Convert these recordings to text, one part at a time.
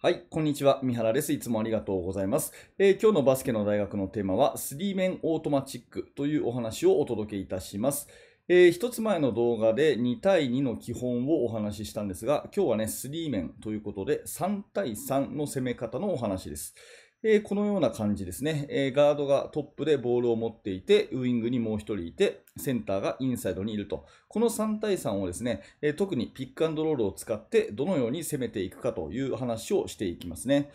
はい、こんにちは。三原です。いつもありがとうございます、えー、今日のバスケの大学のテーマは、スリーメンオートマチックというお話をお届けいたします。えー、1つ前の動画で2対2の基本をお話ししたんですが、今日はね、3面ということで、3対3の攻め方のお話です。えー、このような感じですね、えー、ガードがトップでボールを持っていて、ウイングにもう1人いて、センターがインサイドにいると。この3対3をですね、え特にピックアンドロールを使って、どのように攻めていくかという話をしていきますね。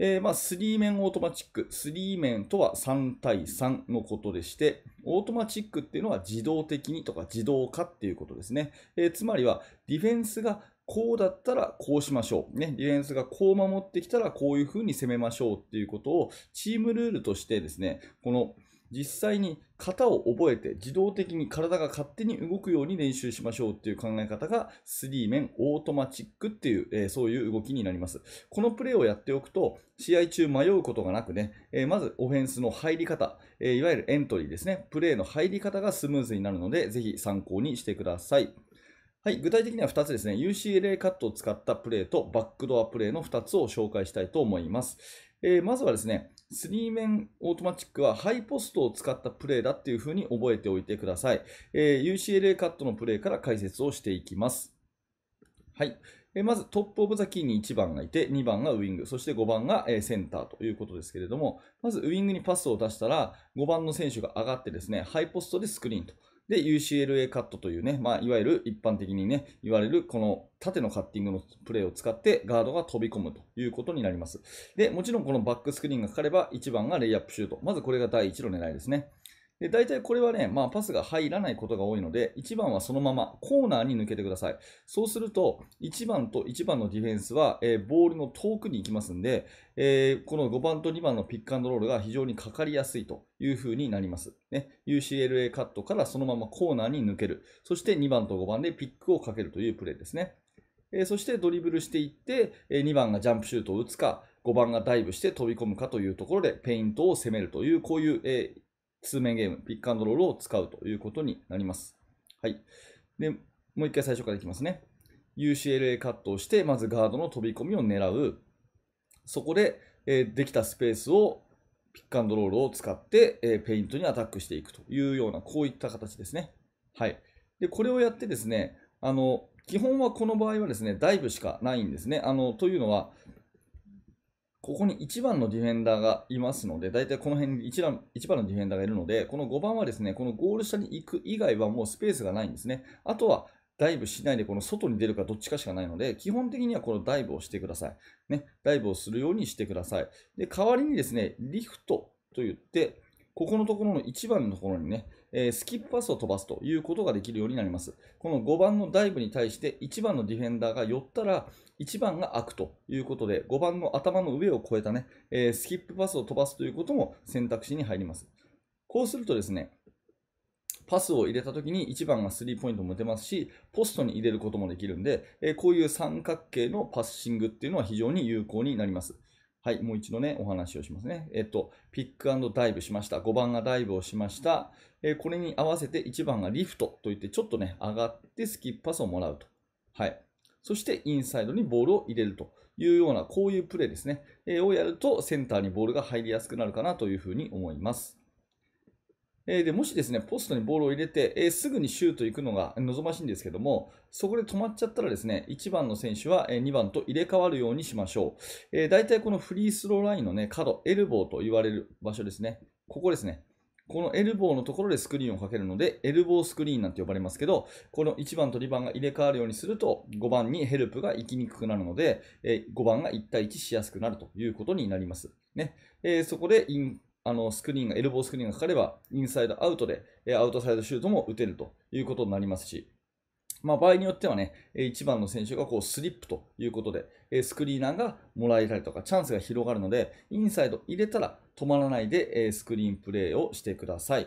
えー、まあ、3面オートマチック。3面とは3対3のことでして、オートマチックっていうのは自動的にとか自動化っていうことですね。えー、つまりは、ディフェンスがこうだったらこうしましょう。ね、ディフェンスがこう守ってきたらこういうふうに攻めましょうっていうことをチームルールとしてですね、この実際に型を覚えて自動的に体が勝手に動くように練習しましょうっていう考え方が3面オートマチックっていう、えー、そういう動きになります。このプレーをやっておくと試合中迷うことがなくね、えー、まずオフェンスの入り方、えー、いわゆるエントリーですね、プレーの入り方がスムーズになるのでぜひ参考にしてください。はい、具体的には2つですね、UCLA カットを使ったプレーとバックドアプレーの2つを紹介したいと思います。えー、まずはですね、スリーメンオートマチックはハイポストを使ったプレーだっていうふうに覚えておいてください。えー、UCLA カットのプレーから解説をしていきます。はい。えー、まずトップオブザキーに1番がいて、2番がウイング、そして5番が、えー、センターということですけれども、まずウイングにパスを出したら、5番の選手が上がってですね、ハイポストでスクリーンと。で、UCLA カットというね、まあ、いわゆる一般的にね、言われるこの縦のカッティングのプレーを使ってガードが飛び込むということになります。で、もちろんこのバックスクリーンがかかれば1番がレイアップシュート。まずこれが第1の狙いですね。で大体これはね、まあ、パスが入らないことが多いので、1番はそのままコーナーに抜けてください。そうすると、1番と1番のディフェンスは、えー、ボールの遠くに行きますんで、えー、この5番と2番のピックアンドロールが非常にかかりやすいというふうになります。ね、UCLA カットからそのままコーナーに抜ける。そして2番と5番でピックをかけるというプレーですね。えそしてドリブルしていって、え2番がジャンプシュートを打つか、5番がダイブして飛び込むかというところでペイントを攻めるという、こういう、え数面ゲーム、ピックアンドロールを使うということになります。はい。で、もう一回最初からいきますね。UCLA カットをして、まずガードの飛び込みを狙う。そこで、えー、できたスペースをピックアンドロールを使って、えー、ペイントにアタックしていくというような、こういった形ですね。はい。で、これをやってですね、あの、基本はこの場合はですね、ダイブしかないんですね。あの、というのは、ここに1番のディフェンダーがいますので、大体この辺に 1, 番1番のディフェンダーがいるので、この5番はですね、このゴール下に行く以外はもうスペースがないんですね。あとはダイブしないで、この外に出るかどっちかしかないので、基本的にはこのダイブをしてください。ね、ダイブをするようにしてください。で、代わりにですね、リフトと言って、ここのところの1番のところにね、えー、スキップパスを飛ばすということができるようになります。この5番のダイブに対して1番のディフェンダーが寄ったら1番が開くということで5番の頭の上を越えたね、えー、スキップパスを飛ばすということも選択肢に入ります。こうするとですね、パスを入れた時に1番がスリーポイントも打てますし、ポストに入れることもできるんで、えこういう三角形のパッシングっていうのは非常に有効になります。はい、もう一度ね、お話をしますね。えっと、ピックダイブしました。5番がダイブをしました。えこれに合わせて1番がリフトといって、ちょっとね、上がってスキップパスをもらうと。はい。そして、インサイドにボールを入れるというような、こういうプレーですね。えをやると、センターにボールが入りやすくなるかなというふうに思います。えー、でもしですね、ポストにボールを入れて、えー、すぐにシュート行くのが望ましいんですけども、そこで止まっちゃったらですね、1番の選手は2番と入れ替わるようにしましょう。えー、大体このフリースローラインのね、角、エルボーと言われる場所ですね。ここですね。このエルボーのところでスクリーンをかけるので、エルボースクリーンなんて呼ばれますけど、この1番と2番が入れ替わるようにすると、5番にヘルプが行きにくくなるので、え5番が1対1しやすくなるということになります。ねえー、そこでインあのスクリーンが、エルボースクリーンがかかれば、インサイドアウトで、アウトサイドシュートも打てるということになりますし、まあ、場合によってはね、1番の選手がこうスリップということで、スクリーナーがもらえたりとか、チャンスが広がるので、インサイド入れたら止まらないで、スクリーンプレーをしてください。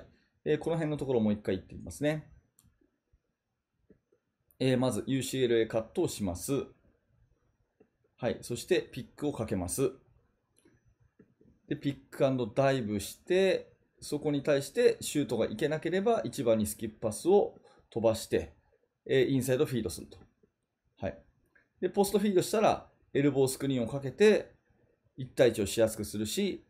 この辺のところもう一回言ってみますね。まず UCLA カットをします。はい、そしてピックをかけます。で、ピックアンドダイブして、そこに対してシュートがいけなければ1番にスキップパスを飛ばして、えインサイドフィードすると。はい。で、ポストフィードしたら、エルボースクリーンをかけて、1対1をしやすくするし、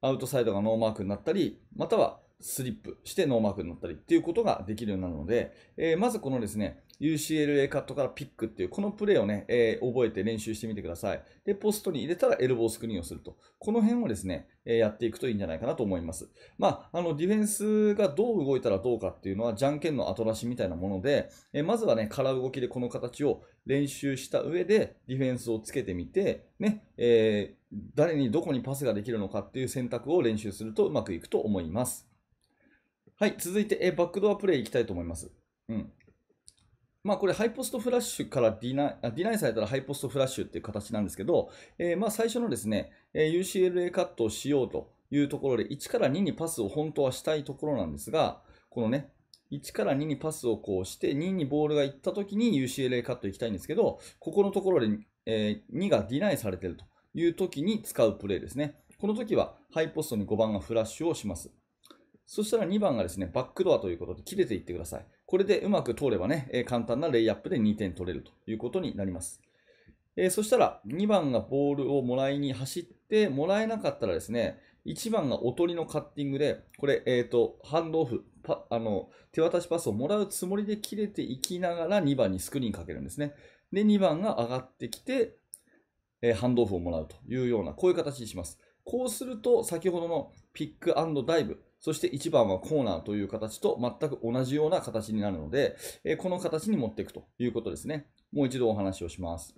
アウトサイドがノーマークになったり、またはスリップしてノーマークになったりっていうことができるようになるので、えー、まずこのですね、UCLA カットからピックっていう、このプレーをね、えー、覚えて練習してみてください。で、ポストに入れたらエルボースクリーンをすると。この辺をですね、えー、やっていくといいんじゃないかなと思います。まあ、あの、ディフェンスがどう動いたらどうかっていうのは、じゃんけんの後出しみたいなもので、えー、まずはね、空動きでこの形を練習した上で、ディフェンスをつけてみて、ね、え誰にどこにパスができるのかっていう選択を練習するとうまくいくと思います。はい、続いて、えバックドアプレイいきたいと思います。うん。まあ、これ、ハイポストフラッシュからディナイディナイされたらハイポストフラッシュっていう形なんですけど、えー、まあ最初のですね、え UCLA カットをしようというところで、1から2にパスを本当はしたいところなんですが、このね、1から2にパスをこうして、2にボールが行ったときに UCLA カット行きたいんですけど、ここのところで、え2がディナイされているというときに使うプレーですね。この時はハイポストに5番がフラッシュをします。そしたら2番がですね、バックドアということで切れていってください。これでうまく通ればね、え簡単なレイアップで2点取れるということになります。えそしたら2番がボールをもらいに走って、もらえなかったらですね、1番がおとりのカッティングで、これ、えっ、ー、と、ハンドオフパあの、手渡しパスをもらうつもりで切れていきながら2番にスクリーンかけるんですね。で、2番が上がってきて、えー、ハンドオフをもらうというような、こういう形にします。こうすると、先ほどのピックダイブ、そして1番はコーナーという形と全く同じような形になるので、えこの形に持っていくということですね。もう一度お話をします。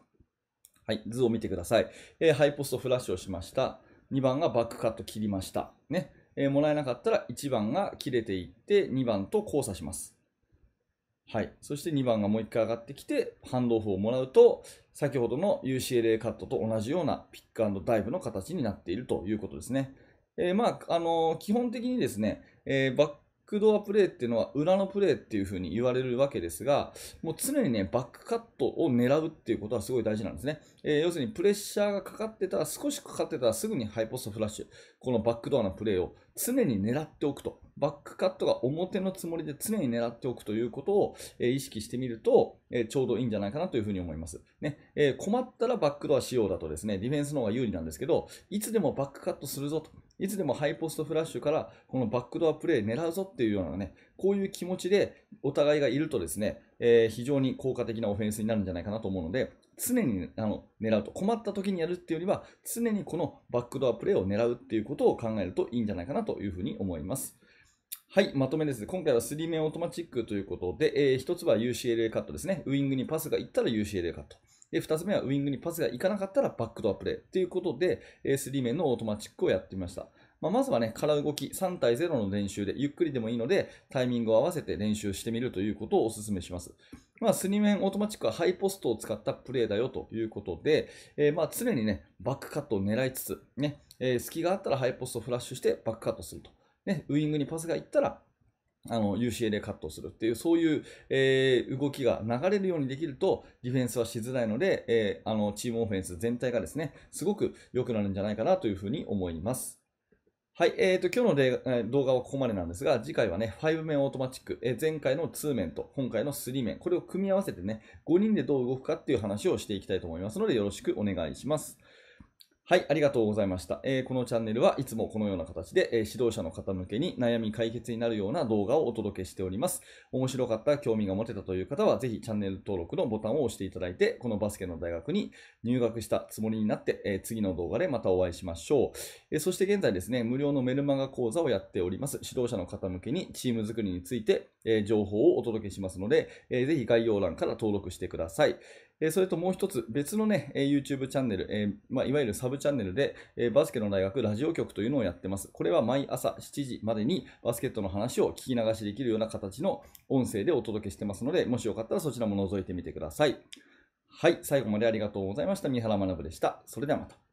はい、図を見てください。えハイポストフラッシュをしました。2番がバックカット切りました。ね。えもらえなかったら1番が切れていって2番と交差します。はい。そして2番がもう1回上がってきて、ハンドオフをもらうと、先ほどの UCLA カットと同じようなピックダイブの形になっているということですね。えー、まあ、あのー、基本的にですね、えー、バックドアプレーっていうのは裏のプレーっていうふうに言われるわけですが、もう常にね、バックカットを狙うっていうことはすごい大事なんですね。え要するにプレッシャーがかかってたら、少しかかってたらすぐにハイポストフラッシュ、このバックドアのプレーを常に狙っておくと。バックカットが表のつもりで常に狙っておくということを、え意識してみると、えちょうどいいんじゃないかなというふうに思います。ねえ困ったらバックドア仕様だとですね、ディフェンスの方が有利なんですけど、いつでもバックカットするぞと。いつでもハイポストフラッシュからこのバックドアプレー狙うぞっていうようなね、こういう気持ちでお互いがいるとですね、えー、非常に効果的なオフェンスになるんじゃないかなと思うので、常にあの狙うと、困った時にやるっていうよりは、常にこのバックドアプレーを狙うっていうことを考えるといいんじゃないかなというふうに思います。はい、まとめです。今回は3面オートマチックということで、えー、1つは UCLA カットですね。ウイングにパスがいったら UCLA カット。で、2つ目はウイングにパスがいかなかったらバックドアプレーということで、3面のオートマチックをやってみました。まあ、まずはね、空動き3対0の練習で、ゆっくりでもいいので、タイミングを合わせて練習してみるということをお勧めします。まあ、スリーメンオートマチックはハイポストを使ったプレーだよということで、えー、まあ常にね、バックカットを狙いつつ、ね、えー、隙があったらハイポストをフラッシュしてバックカットすると。ね、ウイングにパスがいったらあの UCLA カットするっていう、そういう、えー、動きが流れるようにできると、ディフェンスはしづらいので、えー、あのチームオフェンス全体がですね、すごく良くなるんじゃないかなというふうに思います。はい、えーと、今日の、えー、動画はここまでなんですが、次回はね、5面オートマチック、えー、前回の2面と今回の3面、これを組み合わせてね、5人でどう動くかっていう話をしていきたいと思いますので、よろしくお願いします。はい、ありがとうございました。えー、このチャンネルはいつもこのような形で、えー、指導者の方向けに悩み解決になるような動画をお届けしております。面白かった、興味が持てたという方は、ぜひチャンネル登録のボタンを押していただいて、このバスケの大学に入学したつもりになって、えー、次の動画でまたお会いしましょう、えそして現在ですね、無料のメルマガ講座をやっております。指導者の方向けにチーム作りについて、え情報をお届けしますので、えー、ぜひ概要欄から登録してください。えそれともう一つ、別のね、YouTube チャンネル、えまあ、いわゆるサブチャンネルで、えバスケの大学ラジオ局というのをやってます。これは毎朝7時までにバスケットの話を聞き流しできるような形の音声でお届けしてますので、もしよかったらそちらも覗いてみてください。はい、最後までありがとうございました。三原学でした。それではまた。